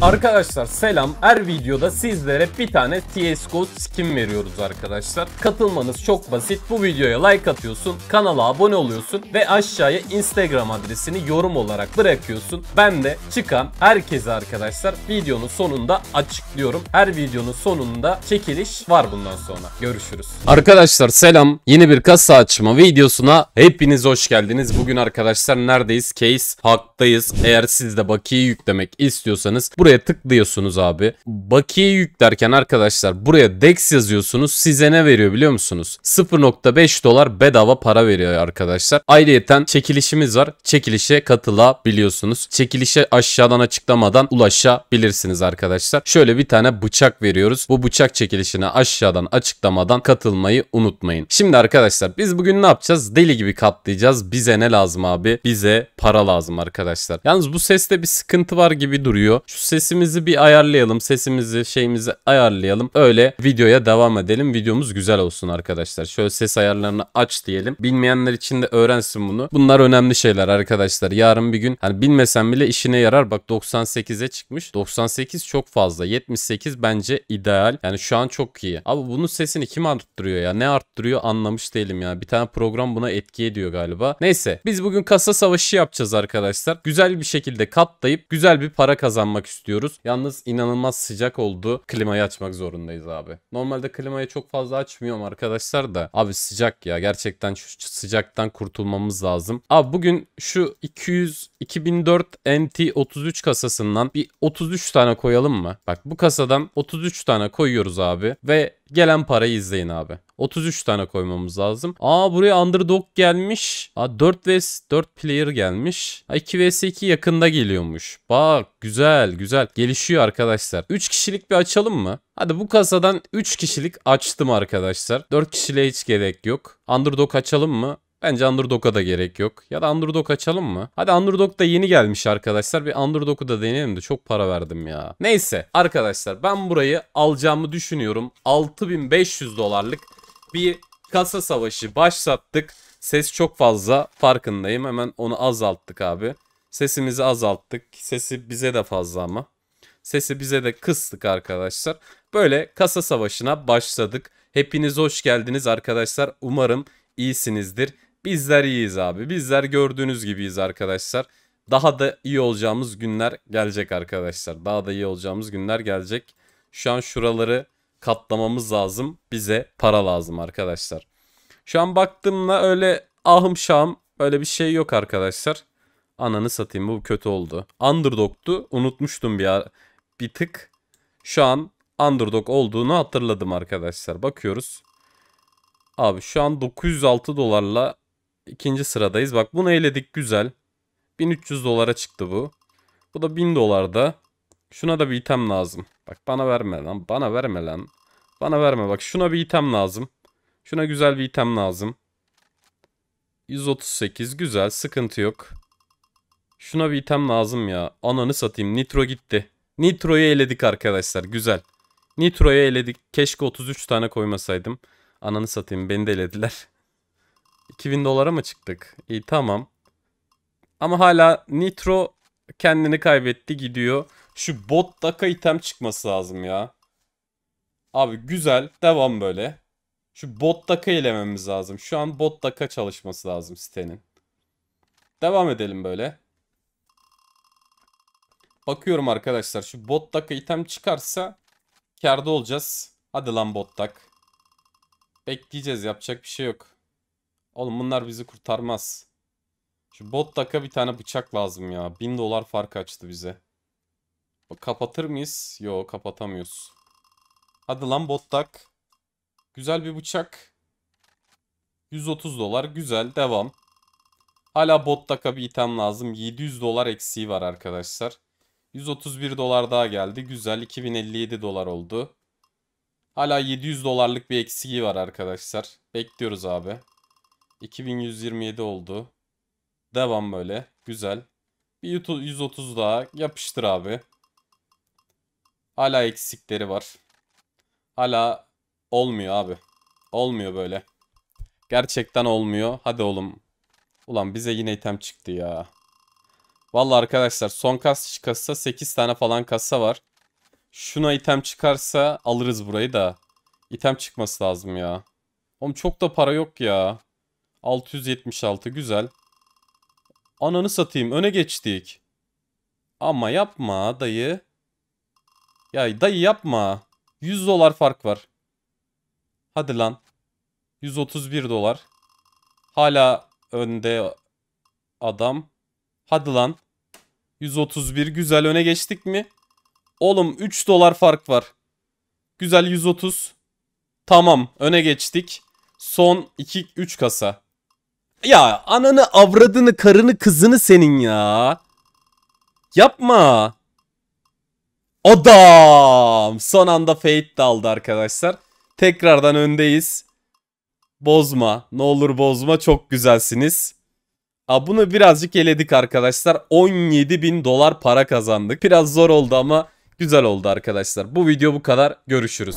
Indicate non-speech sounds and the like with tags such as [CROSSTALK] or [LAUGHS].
Arkadaşlar selam. Her videoda sizlere bir tane CSGO skin veriyoruz arkadaşlar. Katılmanız çok basit. Bu videoya like atıyorsun, kanala abone oluyorsun ve aşağıya Instagram adresini yorum olarak bırakıyorsun. Ben de çıkan herkese arkadaşlar videonun sonunda açıklıyorum. Her videonun sonunda çekiliş var bundan sonra. Görüşürüz. Arkadaşlar selam. Yeni bir kasa açma videosuna hepiniz hoş geldiniz. Bugün arkadaşlar neredeyiz? Case Hak'tayız. Eğer siz de bakiye yüklemek istiyorsanız buraya buraya tıklıyorsunuz abi. Bakiye yüklerken arkadaşlar buraya DEX yazıyorsunuz. Size ne veriyor biliyor musunuz? 0.5 dolar bedava para veriyor arkadaşlar. Ayrıyeten çekilişimiz var. Çekilişe katılabiliyorsunuz. Çekilişe aşağıdan açıklamadan ulaşabilirsiniz arkadaşlar. Şöyle bir tane bıçak veriyoruz. Bu bıçak çekilişine aşağıdan açıklamadan katılmayı unutmayın. Şimdi arkadaşlar biz bugün ne yapacağız? Deli gibi katlayacağız. Bize ne lazım abi? Bize para lazım arkadaşlar. Yalnız bu seste bir sıkıntı var gibi duruyor. Şu ses sesimizi bir ayarlayalım. Sesimizi şeyimizi ayarlayalım. Öyle videoya devam edelim. Videomuz güzel olsun arkadaşlar. Şöyle ses ayarlarını aç diyelim. Bilmeyenler için de öğrensin bunu. Bunlar önemli şeyler arkadaşlar. Yarın bir gün hani bilmesen bile işine yarar. Bak 98'e çıkmış. 98 çok fazla. 78 bence ideal. Yani şu an çok iyi. Abi bunun sesini kim arttırıyor ya? Ne arttırıyor anlamış değilim ya. Bir tane program buna etki ediyor galiba. Neyse biz bugün kasa savaşı yapacağız arkadaşlar. Güzel bir şekilde katlayıp güzel bir para kazanmak istiyoruz istiyoruz. Yalnız inanılmaz sıcak oldu. Klimayı açmak zorundayız abi. Normalde klimayı çok fazla açmıyorum arkadaşlar da. Abi sıcak ya. Gerçekten şu sıcaktan kurtulmamız lazım. Abi bugün şu 200 2004 NT 33 kasasından bir 33 tane koyalım mı? Bak bu kasadan 33 tane koyuyoruz abi ve Gelen parayı izleyin abi. 33 tane koymamız lazım. Aa buraya underdog gelmiş. Aa 4 vs 4 player gelmiş. Aa 2 vs 2 yakında geliyormuş. Bak güzel güzel. Gelişiyor arkadaşlar. 3 kişilik bir açalım mı? Hadi bu kasadan 3 kişilik açtım arkadaşlar. 4 kişiliğe hiç gerek yok. Underdog açalım mı? Bence Underdog'a da gerek yok. Ya da Underdog açalım mı? Hadi Underdog da yeni gelmiş arkadaşlar. Bir Underdog'u da deneyelim de çok para verdim ya. Neyse arkadaşlar ben burayı alacağımı düşünüyorum. 6500 dolarlık bir kasa savaşı başlattık. Ses çok fazla farkındayım. Hemen onu azalttık abi. Sesimizi azalttık. Sesi bize de fazla ama. Sesi bize de kıstık arkadaşlar. Böyle kasa savaşına başladık. Hepiniz hoş geldiniz arkadaşlar. Umarım iyisinizdir. Bizler iyiyiz abi. Bizler gördüğünüz gibiyiz arkadaşlar. Daha da iyi olacağımız günler gelecek arkadaşlar. Daha da iyi olacağımız günler gelecek. Şu an şuraları katlamamız lazım. Bize para lazım arkadaşlar. Şu an baktığımda öyle ahım şahım öyle bir şey yok arkadaşlar. Ananı satayım bu kötü oldu. Underdog'tu. Unutmuştum bir, bir tık. Şu an underdog olduğunu hatırladım arkadaşlar. Bakıyoruz. Abi şu an 906 dolarla ikinci sıradayız. Bak bunu eledik güzel. 1300 dolara çıktı bu. Bu da 1000 dolarda. Şuna da bir item lazım. Bak bana verme lan. Bana verme lan. Bana verme bak. Şuna bir item lazım. Şuna güzel bir item lazım. 138 güzel sıkıntı yok. Şuna bir item lazım ya. Ananı satayım. Nitro gitti. Nitro'yu eledik arkadaşlar. Güzel. Nitro'yu eledik. Keşke 33 tane koymasaydım. Ananı satayım. Beni de elediler. [LAUGHS] 2000 dolara mı çıktık? İyi tamam. Ama hala Nitro kendini kaybetti gidiyor. Şu bot daka item çıkması lazım ya. Abi güzel. Devam böyle. Şu bot daka elememiz lazım. Şu an bot daka çalışması lazım sitenin. Devam edelim böyle. Bakıyorum arkadaşlar. Şu bot daka item çıkarsa karda olacağız. Hadi lan bot dak. Bekleyeceğiz. Yapacak bir şey yok. Oğlum bunlar bizi kurtarmaz. Şu bot taka bir tane bıçak lazım ya. 1000 dolar fark açtı bize. Kapatır mıyız? Yo kapatamıyoruz. Hadi lan bot tak. Güzel bir bıçak. 130 dolar güzel devam. Hala bot taka bir item lazım. 700 dolar eksiği var arkadaşlar. 131 dolar daha geldi. Güzel 2057 dolar oldu. Hala 700 dolarlık bir eksiği var arkadaşlar. Bekliyoruz abi. 2127 oldu. Devam böyle. Güzel. Bir 130 daha yapıştır abi. Hala eksikleri var. Hala olmuyor abi. Olmuyor böyle. Gerçekten olmuyor. Hadi oğlum. Ulan bize yine item çıktı ya. Valla arkadaşlar son kas kasa 8 tane falan kasa var. Şuna item çıkarsa alırız burayı da. İtem çıkması lazım ya. Oğlum çok da para yok ya. 676 güzel. Ananı satayım öne geçtik. Ama yapma dayı. Ya dayı yapma. 100 dolar fark var. Hadi lan. 131 dolar. Hala önde adam. Hadi lan. 131 güzel öne geçtik mi? Oğlum 3 dolar fark var. Güzel 130. Tamam öne geçtik. Son 2-3 kasa. Ya ananı avradını karını kızını senin ya. Yapma. Adam. Son anda Fate aldı arkadaşlar. Tekrardan öndeyiz. Bozma. Ne olur bozma. Çok güzelsiniz. Aa, bunu birazcık eledik arkadaşlar. 17 bin dolar para kazandık. Biraz zor oldu ama güzel oldu arkadaşlar. Bu video bu kadar. Görüşürüz.